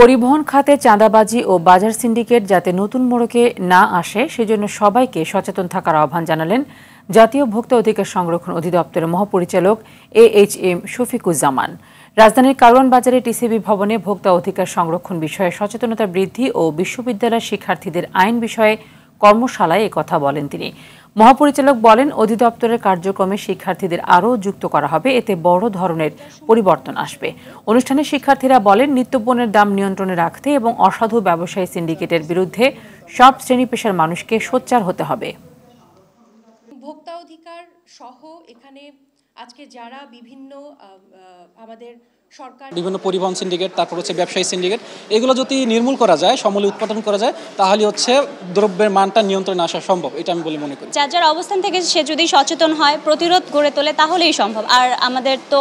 পরিবহন খাতে চাঁদাবাজি ও বাজার সিন্ডিকেট যাতে নতুন মোড়কে না আসে সেজন্য সবাইকে সচেতন থাকার আহ্বান জানালেন জাতীয় ভোক্তা অধিকার সংরক্ষণ অধিদপ্তরের মহাপরিচালক এ এইচ এম শফিকুজ্জামান রাজধানীর কারওয়ান বাজারে টিসিবি ভবনে ভোক্তা অধিকার সংরক্ষণ বিষয়ে সচেতনতা বৃদ্ধি ও বিশ্ববিদ্যালয়ের শিক্ষার্থীদের আইন বিষয়ে কর্মশালায় কথা বলেন তিনি মহাপরিচালক বলেন অধিদপ্তরের কার্যক্রমে শিক্ষার্থীদের আরও যুক্ত করা হবে এতে বড় ধরনের পরিবর্তন আসবে অনুষ্ঠানে শিক্ষার্থীরা বলেন নিত্যপণ্যের দাম নিয়ন্ত্রণে রাখতে এবং অসাধু ব্যবসায়ী সিন্ডিকেটের বিরুদ্ধে সব শ্রেণী পেশার মানুষকে সোচ্চার হতে হবে ভোক্তা অধিকার সহ এখানে আজকে যারা বিভিন্ন আমাদের সরকার বিভিন্ন পরিবহন সিন্ডিকেট তারপর হচ্ছে ব্যবসায়ী সিন্ডিকেট এগুলো যদি নির্মূল করা যায় সমলে উৎপাদন করা যায় তাহলে হচ্ছে দ্রব্যের মানটা নিয়ন্ত্রণে আসা সম্ভব এটা আমি বলে মনে করি যার যার অবস্থান থেকে সে যদি সচেতন হয় প্রতিরোধ গড়ে তোলে তাহলেই সম্ভব আর আমাদের তো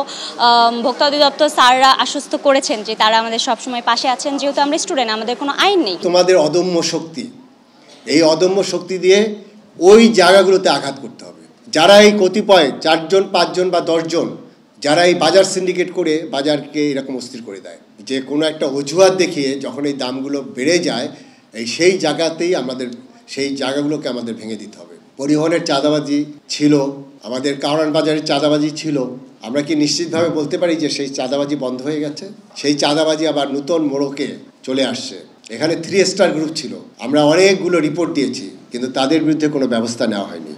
ভোক্তা অধিদপ্তর স্যাররা আশ্বস্ত করেছেন যে তারা আমাদের সবসময় পাশে আছেন যেহেতু আমরা স্টুডেন্ট আমাদের কোনো আইন নেই তোমাদের অদম্য শক্তি এই অদম্য শক্তি দিয়ে ওই জায়গাগুলোতে আঘাত করতে হবে যারা এই কতিপয় চারজন পাঁচজন বা দশজন যারা এই বাজার সিন্ডিকেট করে বাজারকে এরকম অস্থির করে দেয় যে কোনো একটা অজুহাত দেখিয়ে যখন এই দামগুলো বেড়ে যায় এই সেই জায়গাতেই আমাদের সেই জায়গাগুলোকে আমাদের ভেঙে দিতে হবে পরিবহনের চাঁদাবাজি ছিল আমাদের কারণ বাজারের চাঁদাবাজি ছিল আমরা কি নিশ্চিতভাবে বলতে পারি যে সেই চাঁদাবাজি বন্ধ হয়ে গেছে সেই চাঁদাবাজি আবার নূতন মোড়কে চলে আসছে এখানে থ্রি স্টার গ্রুপ ছিল আমরা অনেকগুলো রিপোর্ট দিয়েছি কিন্তু তাদের বিরুদ্ধে কোনো ব্যবস্থা নেওয়া হয়নি